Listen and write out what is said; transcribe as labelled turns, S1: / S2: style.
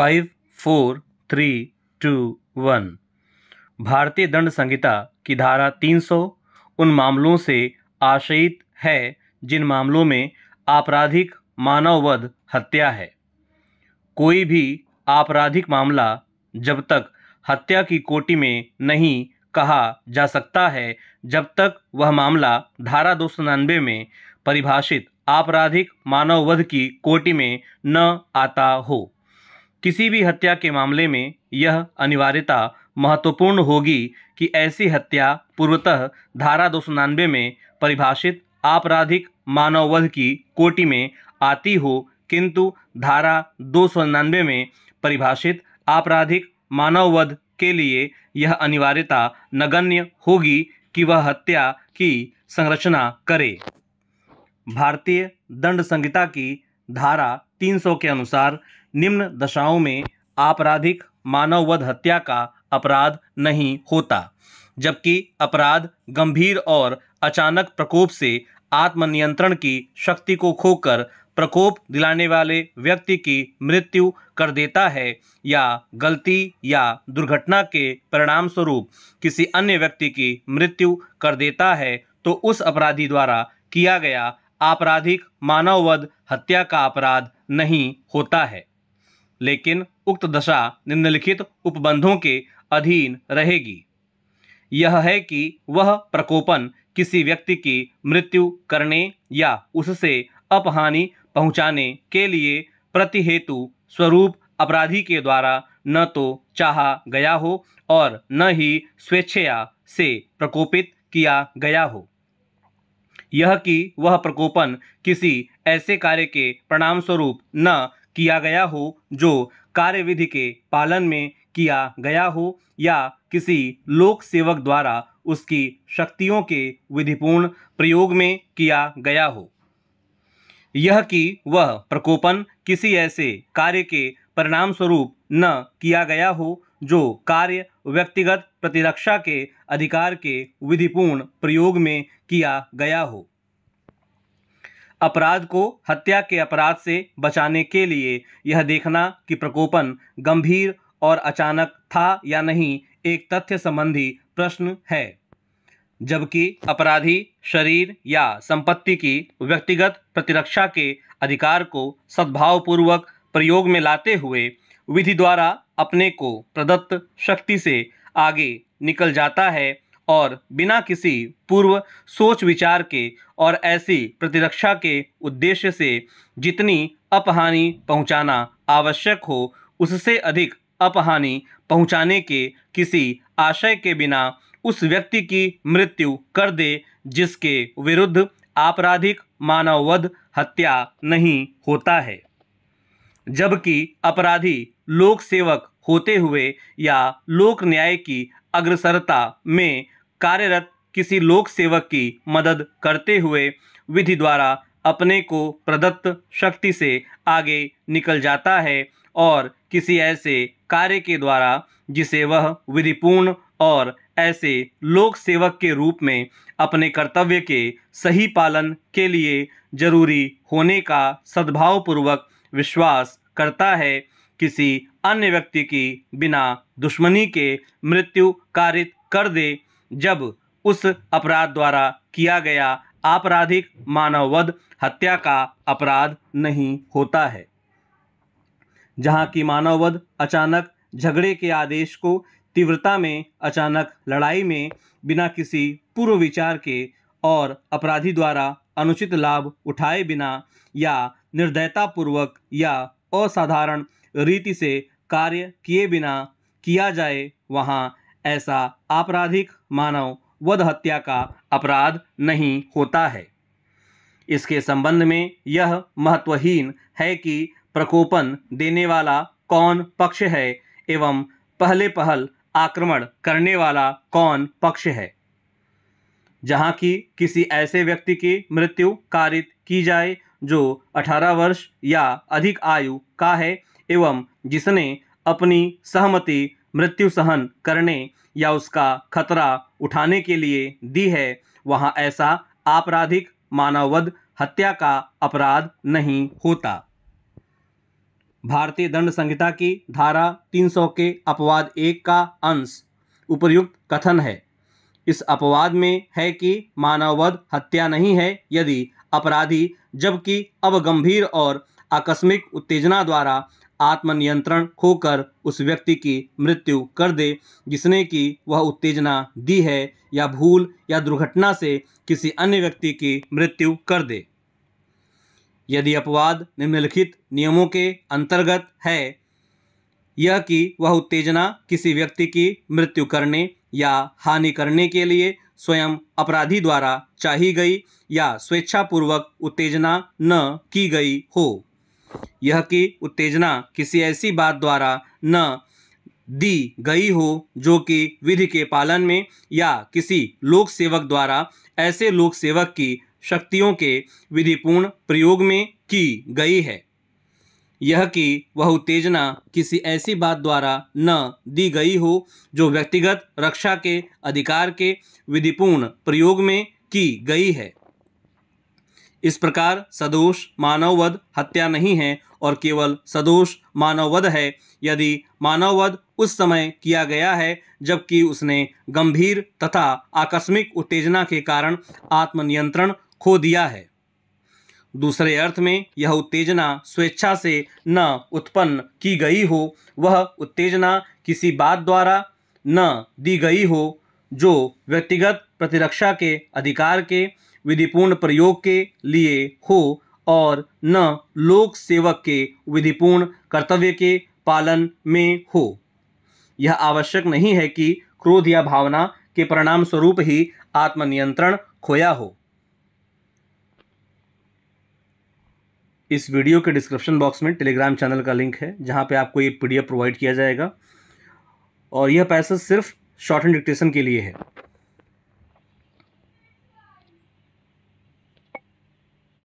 S1: five four three two one भारतीय दंड संहिता की धारा तीन सौ उन मामलों से आश्रित है जिन मामलों में आपराधिक मानववध हत्या है कोई भी आपराधिक मामला जब तक हत्या की कोटि में नहीं कहा जा सकता है जब तक वह मामला धारा दो में परिभाषित आपराधिक मानववध की कोटि में न आता हो किसी भी हत्या के मामले में यह अनिवार्यता महत्वपूर्ण होगी कि ऐसी हत्या पूर्वतः धारा दो में परिभाषित आपराधिक मानववध की कोटि में आती हो किंतु धारा दो में परिभाषित आपराधिक मानववध के लिए यह अनिवार्यता नगण्य होगी कि वह हत्या की संरचना करे भारतीय दंड संहिता की धारा 300 के अनुसार निम्न दशाओं में आपराधिक मानववध हत्या का अपराध नहीं होता जबकि अपराध गंभीर और अचानक प्रकोप से आत्मनियंत्रण की शक्ति को खोकर प्रकोप दिलाने वाले व्यक्ति की मृत्यु कर देता है या गलती या दुर्घटना के परिणाम स्वरूप किसी अन्य व्यक्ति की मृत्यु कर देता है तो उस अपराधी द्वारा किया गया आपराधिक मानववध हत्या का अपराध नहीं होता है लेकिन उक्त दशा निम्नलिखित उपबंधों के अधीन रहेगी यह है कि वह प्रकोपन किसी व्यक्ति की मृत्यु करने या उससे अपहानि पहुंचाने के लिए प्रतिहेतु स्वरूप अपराधी के द्वारा न तो चाहा गया हो और न ही स्वेच्छया से प्रकोपित किया गया हो यह कि वह प्रकोपन किसी ऐसे कार्य के परिणाम स्वरूप न किया गया हो जो कार्यविधि के पालन में किया गया हो या किसी लोक सेवक द्वारा उसकी शक्तियों के विधिपूर्ण प्रयोग में किया गया हो यह कि वह प्रकोपन किसी ऐसे कार्य के परिणाम स्वरूप न किया गया हो जो कार्य व्यक्तिगत प्रतिरक्षा के अधिकार के विधिपूर्ण प्रयोग में किया गया हो अपराध को हत्या के अपराध से बचाने के लिए यह देखना कि प्रकोपन गंभीर और अचानक था या नहीं एक तथ्य संबंधी प्रश्न है जबकि अपराधी शरीर या संपत्ति की व्यक्तिगत प्रतिरक्षा के अधिकार को सद्भावपूर्वक प्रयोग में लाते हुए विधि द्वारा अपने को प्रदत्त शक्ति से आगे निकल जाता है और बिना किसी पूर्व सोच विचार के और ऐसी प्रतिरक्षा के उद्देश्य से जितनी अपहानि पहुंचाना आवश्यक हो उससे अधिक अपहानि पहुंचाने के किसी आशय के बिना उस व्यक्ति की मृत्यु कर दे जिसके विरुद्ध आपराधिक मानववध हत्या नहीं होता है जबकि अपराधी लोक सेवक होते हुए या लोक न्याय की अग्रसरता में कार्यरत किसी लोक सेवक की मदद करते हुए विधि द्वारा अपने को प्रदत्त शक्ति से आगे निकल जाता है और किसी ऐसे कार्य के द्वारा जिसे वह विधिपूर्ण और ऐसे लोक सेवक के रूप में अपने कर्तव्य के सही पालन के लिए जरूरी होने का सद्भावपूर्वक विश्वास करता है किसी अन्य व्यक्ति की बिना दुश्मनी के मृत्यु कारित कर दे जब उस अपराध द्वारा किया गया आपराधिक मानववध हत्या का अपराध नहीं होता है जहां की मानववध अचानक झगड़े के आदेश को तीव्रता में अचानक लड़ाई में बिना किसी पूर्व विचार के और अपराधी द्वारा अनुचित लाभ उठाए बिना या निर्दयतापूर्वक या असाधारण रीति से कार्य किए बिना किया जाए वहां ऐसा आपराधिक मानव वध हत्या का अपराध नहीं होता है इसके संबंध में यह महत्वहीन है कि प्रकोपन देने वाला कौन पक्ष है एवं पहले पहल आक्रमण करने वाला कौन पक्ष है जहाँ की किसी ऐसे व्यक्ति की मृत्यु कारित की जाए जो 18 वर्ष या अधिक आयु का है एवं जिसने अपनी सहमति मृत्यु सहन करने या उसका खतरा उठाने के लिए दी है वहाँ ऐसा आपराधिक मानववध हत्या का अपराध नहीं होता भारतीय दंड संहिता की धारा 300 के अपवाद एक का अंश उपयुक्त कथन है इस अपवाद में है कि मानववध हत्या नहीं है यदि अपराधी जबकि अब गंभीर और आकस्मिक उत्तेजना द्वारा आत्मनियंत्रण खोकर उस व्यक्ति की मृत्यु कर दे जिसने की वह उत्तेजना दी है या भूल या दुर्घटना से किसी अन्य व्यक्ति की मृत्यु कर दे यदि अपवाद निम्नलिखित नियमों के अंतर्गत है यह कि वह उत्तेजना किसी व्यक्ति की मृत्यु करने या हानि करने के लिए स्वयं अपराधी द्वारा चाही गई या स्वेच्छापूर्वक उत्तेजना न की गई हो यह कि उत्तेजना किसी ऐसी बात द्वारा न दी गई हो जो कि विधि के पालन में या किसी लोक सेवक द्वारा ऐसे लोक सेवक की शक्तियों के विधिपूर्ण प्रयोग में की गई है यह कि वह उत्तेजना किसी ऐसी बात द्वारा न दी गई हो जो व्यक्तिगत रक्षा के अधिकार के विधिपूर्ण प्रयोग में की गई है इस प्रकार सदोष मानववध हत्या नहीं है और केवल सदोष मानववध है यदि मानववध उस समय किया गया है जबकि उसने गंभीर तथा आकस्मिक उत्तेजना के कारण आत्मनियंत्रण खो दिया है दूसरे अर्थ में यह उत्तेजना स्वेच्छा से न उत्पन्न की गई हो वह उत्तेजना किसी बात द्वारा न दी गई हो जो व्यक्तिगत प्रतिरक्षा के अधिकार के विधिपूर्ण प्रयोग के लिए हो और न लोक सेवक के विधिपूर्ण कर्तव्य के पालन में हो यह आवश्यक नहीं है कि क्रोध या भावना के परिणाम स्वरूप ही आत्मनियंत्रण खोया हो इस वीडियो के डिस्क्रिप्शन बॉक्स में टेलीग्राम चैनल का लिंक है जहाँ पे आपको ये पीडीएफ प्रोवाइड किया जाएगा और यह पैसा सिर्फ शॉर्ट एंड डिक्टेशन के लिए है